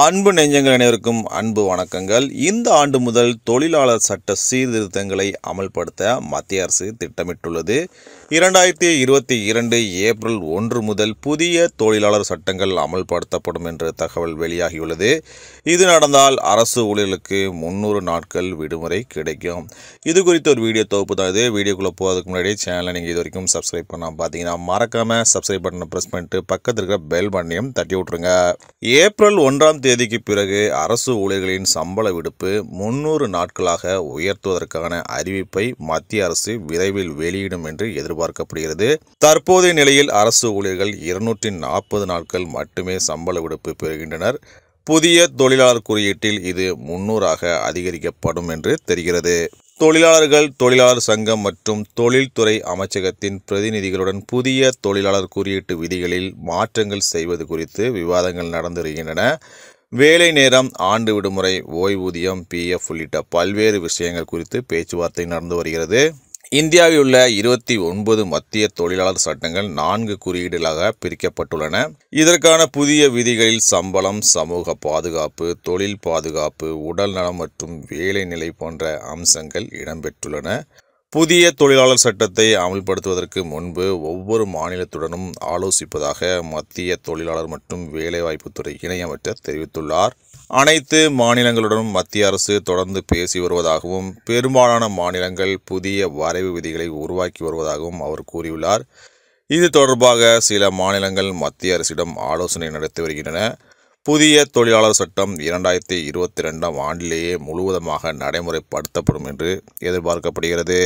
அன்பு நெஞ்சங்கள் அனைவருக்கும் அன்பு வணக்கங்கள் இந்த ஆண்டு முதல் தொழிலாளர் சட்ட சீர்திருத்தங்களை அமல்படுத்த மத்திய அரசு திட்டமிட்டுள்ளது இரண்டாயிரத்தி இருபத்தி இரண்டு ஏப்ரல் ஒன்று முதல் புதிய தொழிலாளர் சட்டங்கள் அமல்படுத்தப்படும் என்ற தகவல் வெளியாகியுள்ளது இது நடந்தால் அரசு ஊழியர்களுக்கு முந்நூறு நாட்கள் விடுமுறை கிடைக்கும் இது குறித்து ஒரு வீடியோ தொகுப்பு தான் இது வீடியோக்குள்ளே போகிறதுக்கு முன்னாடி சேனலை நீங்கள் இது வரைக்கும் சப்ஸ்கிரைப் பண்ணால் பார்த்தீங்கன்னா மறக்காமல் சப்ஸ்கிரைப் பட்டனை ப்ரெஸ் பண்ணிட்டு பக்கத்தில் இருக்கிற பெல் பண்ணியும் தட்டி விட்ருங்க ஏப்ரல் ஒன்றாம் தேதிக்கு பிறகு அரசு ஊழியர்களின் சம்பள விடுப்பு முன்னூறு நாட்களாக உயர்த்துவதற்கான அறிவிப்பை மத்திய அரசு விரைவில் வெளியிடும் என்று எதிர்பார்க்கப்படுகிறது தற்போதைய நிலையில் அரசு ஊழியர்கள் இருநூற்றி நாற்பது நாட்கள் மட்டுமே சம்பள விடுப்பு பெறுகின்றனர் புதிய தொழிலாளர் குறியீட்டில் இது முன்னூறாக அதிகரிக்கப்படும் என்று தெரிகிறது தொழிலாளர்கள் தொழிலாளர் சங்கம் மற்றும் தொழில்துறை அமைச்சகத்தின் பிரதிநிதிகளுடன் புதிய தொழிலாளர் குறியீட்டு விதிகளில் மாற்றங்கள் செய்வது குறித்து விவாதங்கள் நடந்து வருகின்றன வேலை நேரம் ஆண்டு விடுமுறை ஓய்வூதியம் பிஎஃப் உள்ளிட்ட பல்வேறு விஷயங்கள் குறித்து பேச்சுவார்த்தை நடந்து வருகிறது இந்தியாவில் உள்ள இருபத்தி ஒன்பது மத்திய தொழிலாளர் சட்டங்கள் நான்கு குறியீடுகளாக பிரிக்கப்பட்டுள்ளன இதற்கான புதிய விதிகளில் சம்பளம் சமூக பாதுகாப்பு தொழில் பாதுகாப்பு உடல் நலம் மற்றும் வேலை நிலை போன்ற அம்சங்கள் இடம்பெற்றுள்ளன புதிய தொழிலாளர் சட்டத்தை அமல்படுத்துவதற்கு முன்பு ஒவ்வொரு மாநிலத்துடனும் ஆலோசிப்பதாக மத்திய தொழிலாளர் மற்றும் வேலைவாய்ப்புத்துறை இணையமைச்சர் தெரிவித்துள்ளார் அனைத்து மாநிலங்களுடனும் மத்திய அரசு தொடர்ந்து பேசி வருவதாகவும் பெரும்பாலான மாநிலங்கள் புதிய வரைவு விதிகளை உருவாக்கி வருவதாகவும் அவர் கூறியுள்ளார் இது தொடர்பாக சில மாநிலங்கள் மத்திய அரசிடம் ஆலோசனை நடத்தி வருகின்றன புதிய தொழிலாளர் சட்டம் இரண்டாயிரத்தி இருபத்தி ரெண்டாம் ஆண்டிலேயே முழுவதுமாக நடைமுறைப்படுத்தப்படும் என்று எதிர்பார்க்கப்படுகிறது